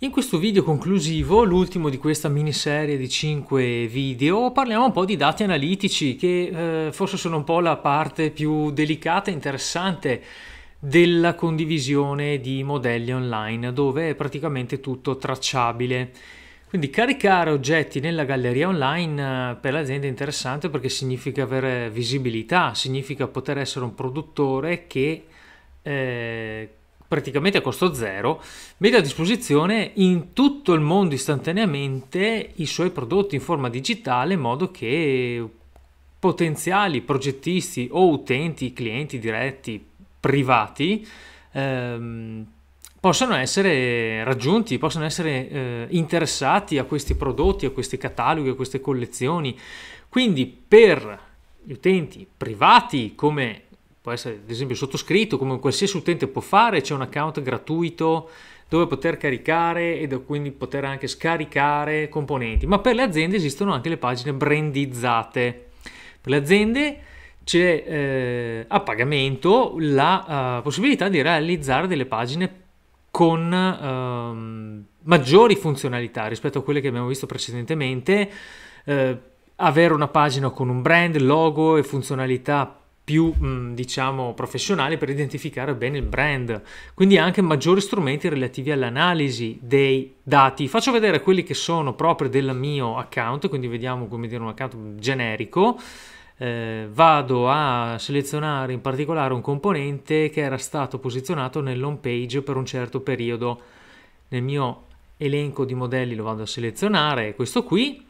In questo video conclusivo, l'ultimo di questa miniserie di 5 video, parliamo un po' di dati analitici che eh, forse sono un po' la parte più delicata e interessante della condivisione di modelli online dove è praticamente tutto tracciabile. Quindi caricare oggetti nella galleria online eh, per l'azienda è interessante perché significa avere visibilità, significa poter essere un produttore che eh, praticamente a costo zero, mette a disposizione in tutto il mondo istantaneamente i suoi prodotti in forma digitale in modo che potenziali progettisti o utenti, clienti diretti, privati, ehm, possano essere raggiunti, possano essere eh, interessati a questi prodotti, a questi cataloghi, a queste collezioni. Quindi per gli utenti privati come può essere ad esempio sottoscritto, come qualsiasi utente può fare, c'è un account gratuito dove poter caricare e quindi poter anche scaricare componenti, ma per le aziende esistono anche le pagine brandizzate. Per le aziende c'è eh, a pagamento la eh, possibilità di realizzare delle pagine con ehm, maggiori funzionalità rispetto a quelle che abbiamo visto precedentemente, eh, avere una pagina con un brand, logo e funzionalità più mh, mm, diciamo professionale per identificare bene il brand quindi anche maggiori strumenti relativi all'analisi dei dati faccio vedere quelli che sono proprio del mio account quindi vediamo come dire un account generico eh, vado a selezionare in particolare un componente che era stato posizionato nell'home page per un certo periodo nel mio elenco di modelli lo vado a selezionare questo qui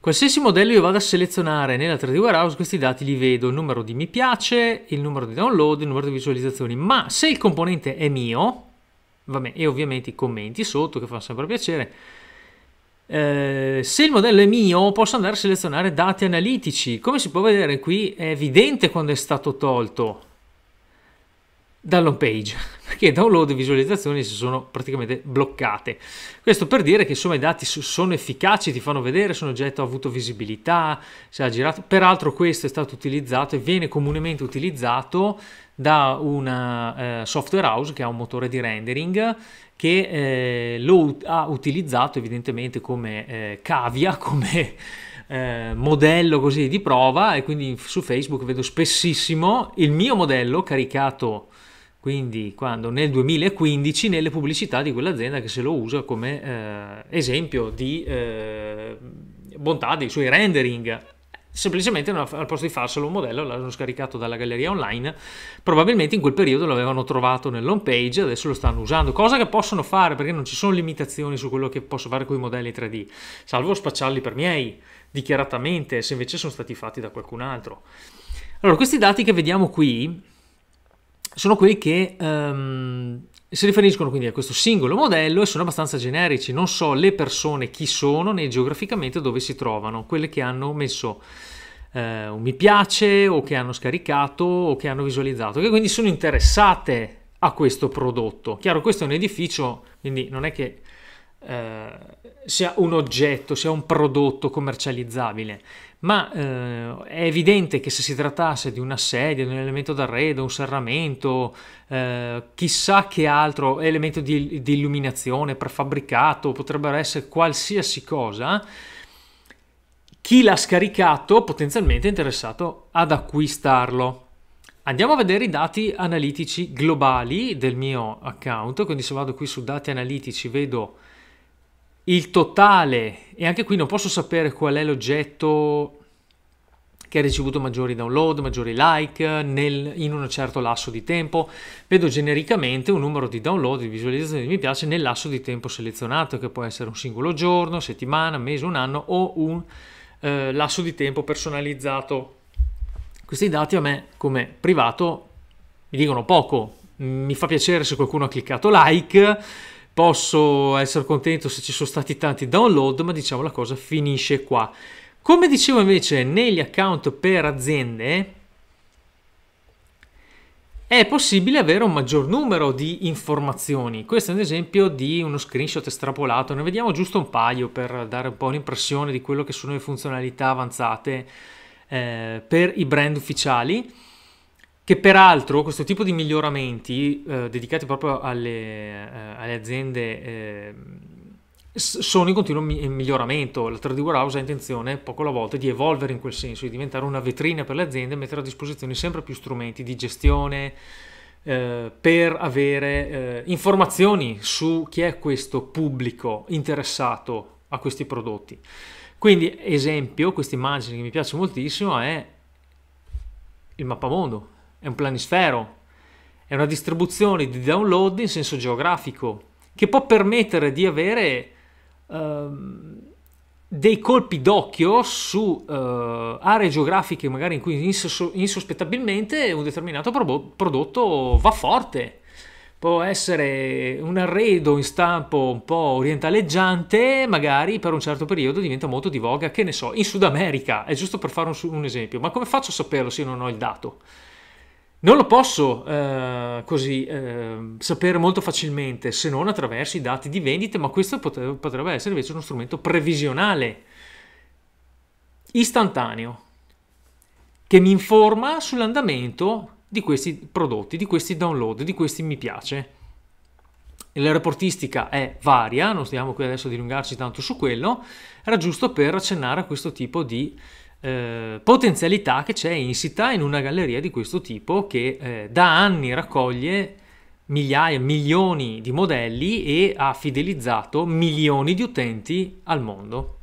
Qualsiasi modello io vado a selezionare nella 3D Warehouse, questi dati li vedo, il numero di mi piace, il numero di download, il numero di visualizzazioni, ma se il componente è mio, vabbè, e ovviamente i commenti sotto che fa sempre piacere, eh, se il modello è mio posso andare a selezionare dati analitici, come si può vedere qui è evidente quando è stato tolto, dall'home page perché download e visualizzazioni si sono praticamente bloccate. Questo per dire che insomma i dati sono efficaci, ti fanno vedere se un oggetto ha avuto visibilità, se ha girato. Peraltro questo è stato utilizzato e viene comunemente utilizzato da un eh, software house che ha un motore di rendering che eh, lo ha utilizzato evidentemente come eh, cavia, come eh, modello così di prova e quindi su Facebook vedo spessissimo il mio modello caricato quindi quando nel 2015 nelle pubblicità di quell'azienda che se lo usa come eh, esempio di eh, bontà dei suoi rendering, semplicemente al posto di farselo un modello l'hanno scaricato dalla galleria online, probabilmente in quel periodo l'avevano trovato nell'home page, adesso lo stanno usando, cosa che possono fare perché non ci sono limitazioni su quello che posso fare con i modelli 3D, salvo spacciarli per miei, dichiaratamente, se invece sono stati fatti da qualcun altro. Allora, questi dati che vediamo qui sono quelli che um, si riferiscono quindi a questo singolo modello e sono abbastanza generici. Non so le persone chi sono né geograficamente dove si trovano, quelle che hanno messo eh, un mi piace o che hanno scaricato o che hanno visualizzato, che quindi sono interessate a questo prodotto. Chiaro, questo è un edificio, quindi non è che eh, sia un oggetto, sia un prodotto commercializzabile, ma eh, è evidente che se si trattasse di una sedia, di un elemento d'arredo, un serramento, eh, chissà che altro elemento di, di illuminazione prefabbricato, potrebbero essere qualsiasi cosa, chi l'ha scaricato potenzialmente è interessato ad acquistarlo. Andiamo a vedere i dati analitici globali del mio account, quindi se vado qui su dati analitici vedo il totale, e anche qui non posso sapere qual è l'oggetto che ha ricevuto maggiori download, maggiori like nel, in un certo lasso di tempo. Vedo genericamente un numero di download, di visualizzazioni mi piace nel lasso di tempo selezionato, che può essere un singolo giorno, settimana, mese, un anno o un eh, lasso di tempo personalizzato. Questi dati a me come privato mi dicono poco, mi fa piacere se qualcuno ha cliccato like posso essere contento se ci sono stati tanti download, ma diciamo la cosa finisce qua. Come dicevo invece negli account per aziende è possibile avere un maggior numero di informazioni. Questo è un esempio di uno screenshot estrapolato, ne vediamo giusto un paio per dare un po' un'impressione di quello che sono le funzionalità avanzate eh, per i brand ufficiali. Che peraltro questo tipo di miglioramenti eh, dedicati proprio alle, eh, alle aziende eh, sono in continuo mi miglioramento. La 3D Warehouse ha intenzione, poco alla volta, di evolvere in quel senso, di diventare una vetrina per le aziende e mettere a disposizione sempre più strumenti di gestione eh, per avere eh, informazioni su chi è questo pubblico interessato a questi prodotti. Quindi, esempio, questa immagine che mi piace moltissimo è il mappamondo è un planisfero, è una distribuzione di download in senso geografico che può permettere di avere ehm, dei colpi d'occhio su eh, aree geografiche magari in cui insos insospettabilmente un determinato pro prodotto va forte. Può essere un arredo in stampo un po' orientaleggiante, magari per un certo periodo diventa molto di voga, che ne so, in Sud America, è giusto per fare un, un esempio. Ma come faccio a saperlo se non ho il dato? Non lo posso eh, così eh, sapere molto facilmente se non attraverso i dati di vendita, ma questo potrebbe, potrebbe essere invece uno strumento previsionale, istantaneo, che mi informa sull'andamento di questi prodotti, di questi download, di questi mi piace. La reportistica è varia, non stiamo qui adesso a dilungarci tanto su quello, era giusto per accennare a questo tipo di eh, potenzialità che c'è insita in una galleria di questo tipo che eh, da anni raccoglie migliaia, milioni di modelli e ha fidelizzato milioni di utenti al mondo.